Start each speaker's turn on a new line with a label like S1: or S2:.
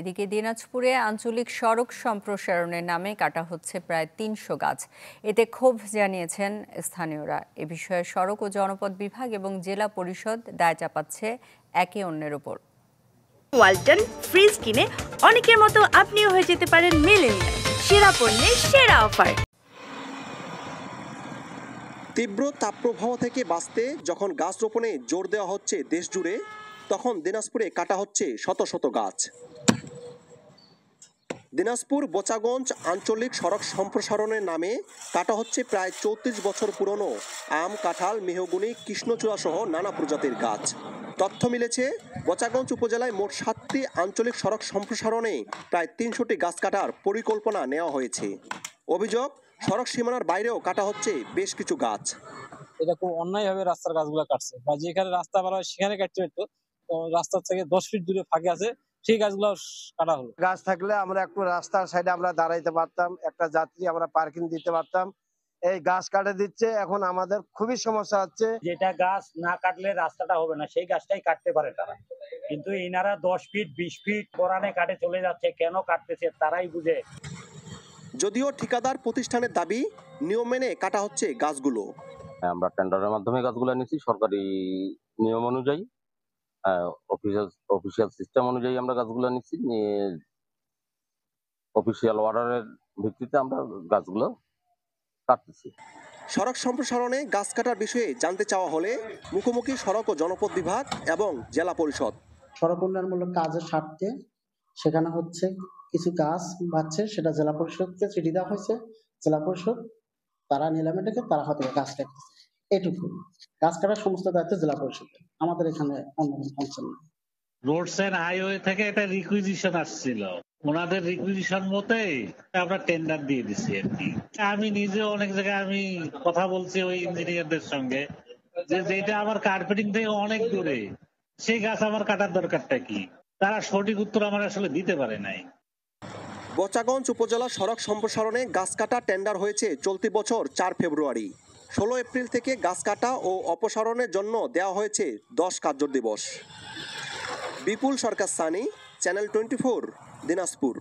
S1: এদিকে দিনাজপুরে আঞ্চলিক সড়ক সম্প্রসারণের নামে কাটা হচ্ছে প্রায় তিনশো গাছ এতে ক্ষোভ জানিয়েছেন স্থানীয়রা এ বিষয়ে সড়ক ও জনপদ বিভাগ এবং জেলা পরিষদ দায় চাপাচ্ছে একে অন্যের ওপর ওয়ালটন ফ্রিজ কিনে অনেকের মতো আপনিও হয়ে যেতে পারেন মেলেনিয়া সেরা পণ্যের সেরা অফার তীব্র তাপপ্রবাহ থেকে বাঁচতে যখন গাছ রোপণে জোর দেওয়া হচ্ছে দেশ জুড়ে তখন দিনাজপুরে কাটা হচ্ছে শত শত গাছ দিনাজপুর বোচাগঞ্জ আঞ্চলিক সড়ক সম্প্রসারণের নামে কাটা হচ্ছে প্রায় চৌত্রিশ বছর পুরনো আম কাঁঠাল মেহগুনি কৃষ্ণচূড়া সহ নানা প্রজাতির গাছ তথ্য মিলেছে বোচাগঞ্জ উপজেলায় মোট সাতটি আঞ্চলিক সড়ক সম্প্রসারণে প্রায় তিনশোটি গাছ কাটার পরিকল্পনা নেওয়া হয়েছে অভিযোগ সড়ক সীমানার বাইরেও কাটা হচ্ছে বেশ কিছু গাছ
S2: এটা খুব ভাবে রাস্তার গাছগুলো কাটছে বা যেখানে রাস্তা ভালো হয় সেখানে কাটছে রাস্তা থেকে দশ ফিট দূরে ফাঁকে আছে সেই গাছগুলো
S1: কাটা হলো গাছ থাকলে আমরা একটু রাস্তার সাইডে আমরা দাঁড়াইতে পারতাম একটা যাত্রী আমরা পার্কিং দিতে পারতাম এই গাছ কাটে দিচ্ছে এখন আমাদের খুবই সমস্যা হচ্ছে যেটা গাছ
S2: না কাটলে রাস্তাটা হবে না সেই গাছটাই কাটতে পারে তারা কিন্তু এনারা দশ ফিট বিশ ফিট কোরআনে কাটে চলে যাচ্ছে কেন কাটতেছে তারাই বুঝে
S1: যদিও ঠিকাদার প্রতিষ্ঠানের দাবি নিয়ম মেনে কাটা হচ্ছে গাছগুলো আমরা টেন্ডারের মাধ্যমে গাছগুলো নিয়েছি সরকারি নিয়ম অনুযায়ী অফিসিয়াল অফিসিয়াল সিস্টেম অনুযায়ী আমরা গাছগুলো নিচ্ছি নিয়ে অফিসিয়াল অর্ডারের ভিত্তিতে আমরা গাছগুলো কাটতেছি সড়ক সম্প্রসারণে গাছ কাটার বিষয়ে জানতে চাওয়া হলে মুখোমুখি সড়ক ও জনপদ বিভাগ এবং জেলা পরিষদ সড়ক উন্নয়নমূলক কাজের স্বার্থে সেখানে হচ্ছে কিছু গাছ বাড়ছে সেটা জেলা পরিষদকে চিঠি দেওয়া হয়েছে জেলা পরিষদ তারা নিলামে ডেকে তারা হয়তো গাছ কাটতেছে এটুকু গাছ কাটার সমস্ত
S2: দায়িত্ব জেলা পরিষদের আমাদের এখানে অন্য কোনো না রোডস এন্ড হাইওয়ে থেকে একটা রিকুইজিশন আসছিল ওনাদের রিকুইজিশন মতে আমরা টেন্ডার দিয়ে দিছি আর কি আমি নিজে অনেক জায়গায় আমি কথা বলছি ওই ইঞ্জিনিয়ারদের সঙ্গে যে যেটা আমার কার্পেটিং থেকে অনেক দূরে সেই গাছ আমার কাটার দরকারটা কি তারা সঠিক উত্তর আমার
S1: আসলে দিতে পারে নাই বচাগঞ্জ উপজেলা সড়ক সম্প্রসারণে গাছ কাটা টেন্ডার হয়েছে চলতি বছর চার ফেব্রুয়ারি ষোলো এপ্রিল থেকে গাছ কাটা ও অপসারণের জন্য দেওয়া হয়েছে দশ কার্য দিবস Bipul Sarkar Sunny channel twenty four Dinajpur